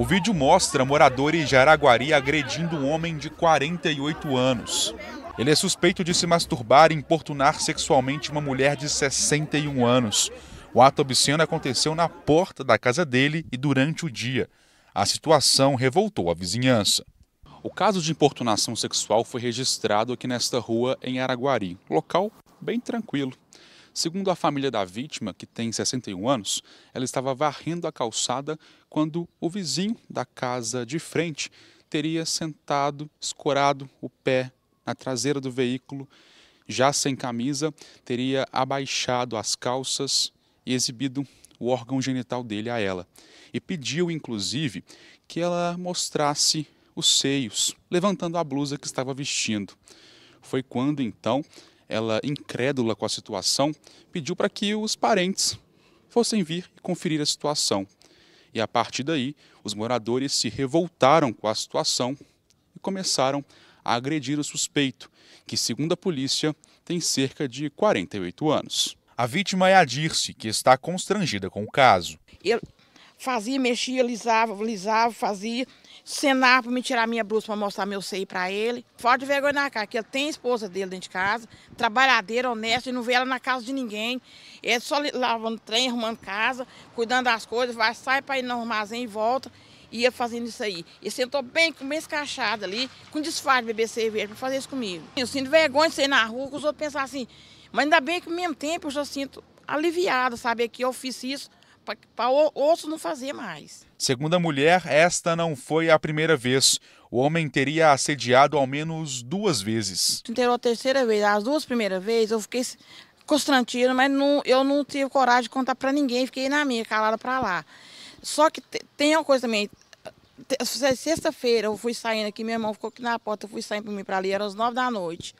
O vídeo mostra moradores de Araguari agredindo um homem de 48 anos. Ele é suspeito de se masturbar e importunar sexualmente uma mulher de 61 anos. O ato obsceno aconteceu na porta da casa dele e durante o dia. A situação revoltou a vizinhança. O caso de importunação sexual foi registrado aqui nesta rua em Araguari, local bem tranquilo. Segundo a família da vítima, que tem 61 anos, ela estava varrendo a calçada quando o vizinho da casa de frente teria sentado, escorado o pé na traseira do veículo, já sem camisa, teria abaixado as calças e exibido o órgão genital dele a ela. E pediu, inclusive, que ela mostrasse os seios, levantando a blusa que estava vestindo. Foi quando, então, ela incrédula com a situação, pediu para que os parentes fossem vir e conferir a situação. E a partir daí, os moradores se revoltaram com a situação e começaram a agredir o suspeito, que, segundo a polícia, tem cerca de 48 anos. A vítima é a Dirce, que está constrangida com o caso. Eu fazia, mexia, lisava, lisava, fazia. cenava para me tirar minha blusa para mostrar meu seio para ele. Fora de vergonha na cara, que ele tem esposa dele dentro de casa, trabalhadeira, honesta, e não vê ela na casa de ninguém. Ele só lavando trem, arrumando casa, cuidando das coisas, vai, sai para ir no armazém e volta. E fazendo isso aí. E sentou assim, bem, bem escachado ali, com disfarce de beber cerveja, para fazer isso comigo. Eu sinto vergonha de sair na rua, que os outros pensam assim. Mas ainda bem que, ao mesmo tempo, eu já sinto aliviada, saber que eu fiz isso para osso não fazer mais. Segundo a mulher, esta não foi a primeira vez. O homem teria assediado ao menos duas vezes. Interou a terceira vez. As duas primeiras vezes eu fiquei constrangida, mas não, eu não tive coragem de contar para ninguém. Fiquei na minha, calada para lá. Só que tem uma coisa também. Sexta-feira eu fui saindo aqui, meu irmão ficou aqui na porta, eu fui saindo para mim para ali, era as nove da noite.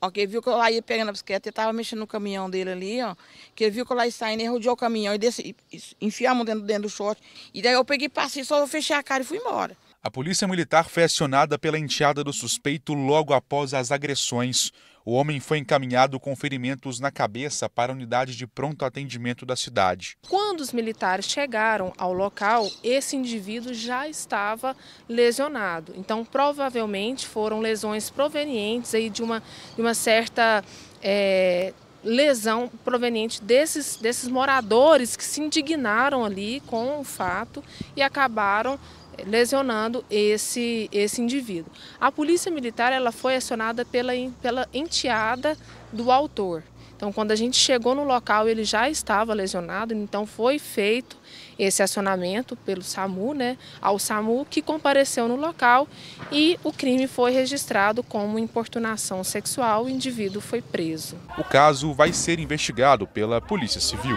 Ok, ele viu que eu lá ia pegando a bicicleta, ele tava mexendo no caminhão dele ali, ó. Que ele viu que eu lá ia saindo, ele rodeou o caminhão e desci, enfiou a mão dentro, dentro do short. E daí eu peguei, passei, só fechei a cara e fui embora. A polícia militar foi acionada pela enteada do suspeito logo após as agressões. O homem foi encaminhado com ferimentos na cabeça para a unidade de pronto atendimento da cidade. Quando os militares chegaram ao local, esse indivíduo já estava lesionado. Então, provavelmente foram lesões provenientes aí de, uma, de uma certa. É, lesão proveniente desses, desses moradores que se indignaram ali com o fato e acabaram lesionando esse, esse indivíduo. A polícia militar ela foi acionada pela, pela enteada do autor. Então, quando a gente chegou no local, ele já estava lesionado, então foi feito esse acionamento pelo SAMU, né, ao SAMU, que compareceu no local e o crime foi registrado como importunação sexual, o indivíduo foi preso. O caso vai ser investigado pela Polícia Civil.